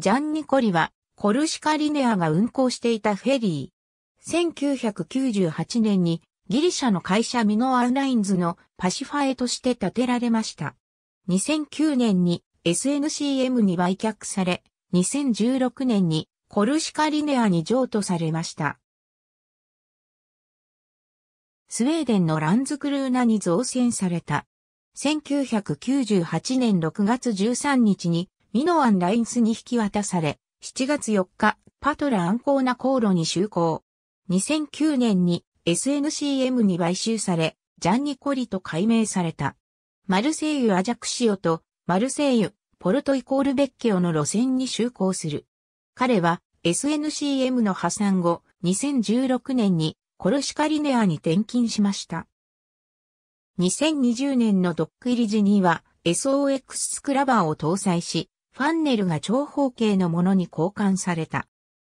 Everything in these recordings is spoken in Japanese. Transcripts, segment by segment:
ジャンニコリは、コルシカリネアが運航していたフェリー。1998年に、ギリシャの会社ミノアーラインズのパシファエとして建てられました。2009年に SNCM に売却され、2016年にコルシカリネアに譲渡されました。スウェーデンのランズクルーナに造船された。1998年6月13日にミノアン・ラインスに引き渡され、7月4日、パトラ・アンコーナ航路に就航。2009年に SNCM に買収され、ジャンニコリと改名された。マルセイユ・アジャクシオとマルセイユ、ポルトイコールベッケオの路線に就航する。彼は SNCM の破産後、2016年にコルシカリネアに転勤しました。2020年のドック入り時には SOX スクラバーを搭載し、ファンネルが長方形のものに交換された。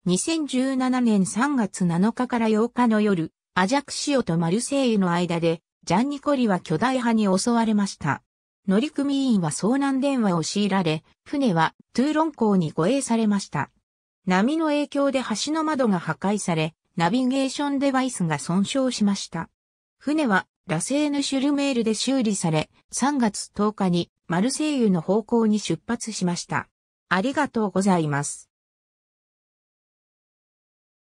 2017年3月7日から8日の夜、アジャクシオとマルセイユの間で、ジャンニコリは巨大派に襲われました。乗組員は遭難電話を強いられ、船はトゥーロン港に護衛されました。波の影響で橋の窓が破壊され、ナビゲーションデバイスが損傷しました。船はラセーヌ・シュルメールで修理され、3月10日にマルセイユの方向に出発しました。ありがとうございます。